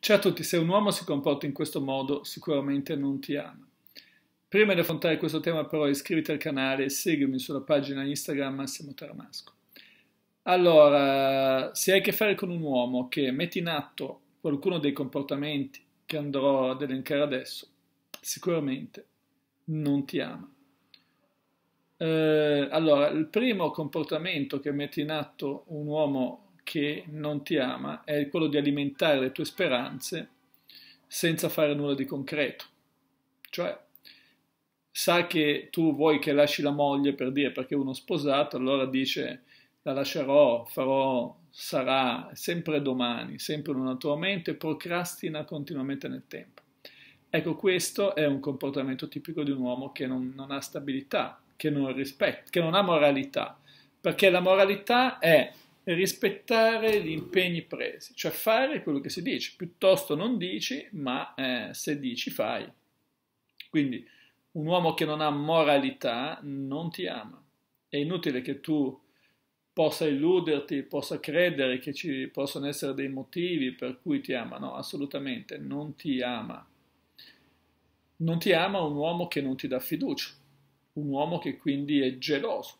Ciao a tutti, se un uomo si comporta in questo modo sicuramente non ti ama. Prima di affrontare questo tema però iscriviti al canale e seguimi sulla pagina Instagram Massimo Taramasco. Allora, se hai a che fare con un uomo che mette in atto qualcuno dei comportamenti che andrò ad elencare adesso, sicuramente non ti ama. Eh, allora, il primo comportamento che mette in atto un uomo che non ti ama è quello di alimentare le tue speranze senza fare nulla di concreto. Cioè, sa che tu vuoi che lasci la moglie per dire perché uno sposato, allora dice la lascerò, farò, sarà, sempre domani, sempre nella tua mente, procrastina continuamente nel tempo. Ecco, questo è un comportamento tipico di un uomo che non, non ha stabilità, che non rispetta, che non ha moralità, perché la moralità è rispettare gli impegni presi, cioè fare quello che si dice, piuttosto non dici, ma eh, se dici fai. Quindi un uomo che non ha moralità non ti ama. È inutile che tu possa illuderti, possa credere che ci possano essere dei motivi per cui ti ama. No, assolutamente non ti ama. Non ti ama un uomo che non ti dà fiducia, un uomo che quindi è geloso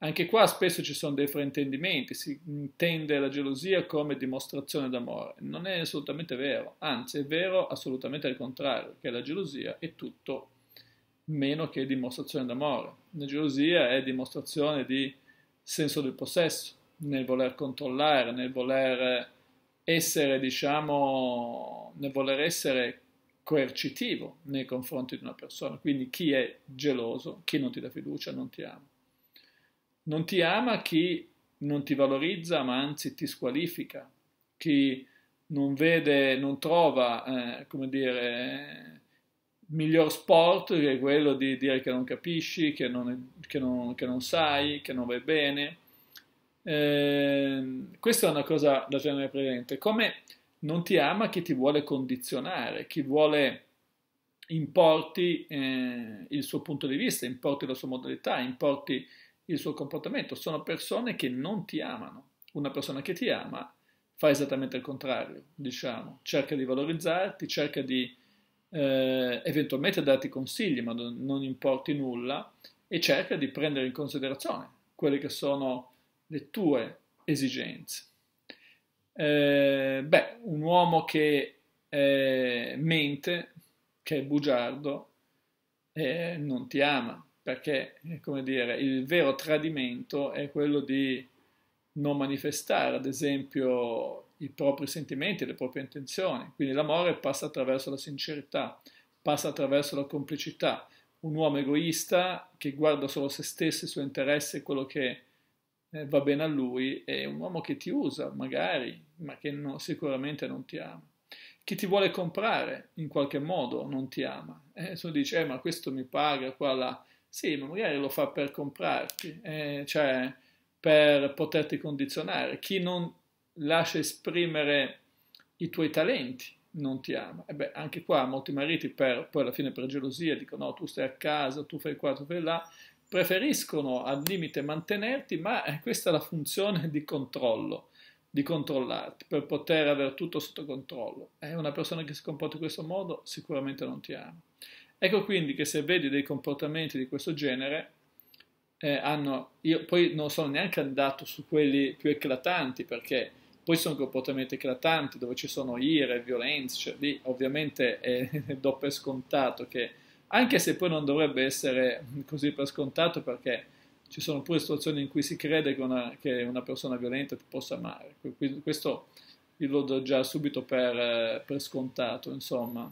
anche qua spesso ci sono dei fraintendimenti, si intende la gelosia come dimostrazione d'amore. Non è assolutamente vero, anzi è vero assolutamente al contrario, che la gelosia è tutto meno che dimostrazione d'amore. La gelosia è dimostrazione di senso del possesso, nel voler controllare, nel voler essere, diciamo, nel voler essere coercitivo nei confronti di una persona. Quindi chi è geloso, chi non ti dà fiducia, non ti ama. Non ti ama chi non ti valorizza, ma anzi ti squalifica, chi non vede, non trova, eh, come dire, miglior sport che quello di dire che non capisci, che non, che non, che non sai, che non vai bene. Eh, questa è una cosa da tenere presente. Come non ti ama chi ti vuole condizionare, chi vuole importi eh, il suo punto di vista, importi la sua modalità, importi il suo comportamento, sono persone che non ti amano. Una persona che ti ama fa esattamente il contrario, diciamo, cerca di valorizzarti, cerca di eh, eventualmente darti consigli, ma non importi nulla, e cerca di prendere in considerazione quelle che sono le tue esigenze. Eh, beh, un uomo che eh, mente, che è bugiardo, eh, non ti ama, perché, eh, come dire, il vero tradimento è quello di non manifestare, ad esempio, i propri sentimenti, le proprie intenzioni. Quindi l'amore passa attraverso la sincerità, passa attraverso la complicità. Un uomo egoista che guarda solo se stesso, i suoi interessi e quello che eh, va bene a lui è un uomo che ti usa, magari, ma che no, sicuramente non ti ama. Chi ti vuole comprare in qualche modo non ti ama. Eh, tu dice, eh, ma questo mi paga, qua là. Sì, ma magari lo fa per comprarti, eh, cioè per poterti condizionare. Chi non lascia esprimere i tuoi talenti non ti ama. E beh, anche qua molti mariti per, poi alla fine per gelosia dicono no, tu stai a casa, tu fai qua, tu fai là, preferiscono al limite mantenerti, ma questa è la funzione di controllo, di controllarti, per poter avere tutto sotto controllo. È una persona che si comporta in questo modo sicuramente non ti ama. Ecco quindi che se vedi dei comportamenti di questo genere, eh, hanno, io poi non sono neanche andato su quelli più eclatanti, perché poi sono comportamenti eclatanti dove ci sono ire, violenze, cioè lì ovviamente è doppio scontato che, anche se poi non dovrebbe essere così per scontato, perché ci sono pure situazioni in cui si crede che una, che una persona violenta possa amare. Questo io lo do già subito per, eh, per scontato, insomma.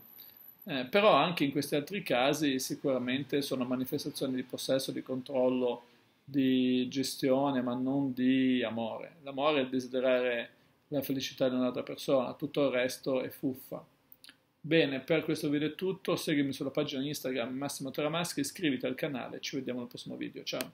Eh, però anche in questi altri casi sicuramente sono manifestazioni di possesso, di controllo, di gestione, ma non di amore. L'amore è desiderare la felicità di un'altra persona, tutto il resto è fuffa. Bene, per questo video è tutto, seguimi sulla pagina Instagram Massimo Teramaschi, iscriviti al canale, ci vediamo al prossimo video, ciao!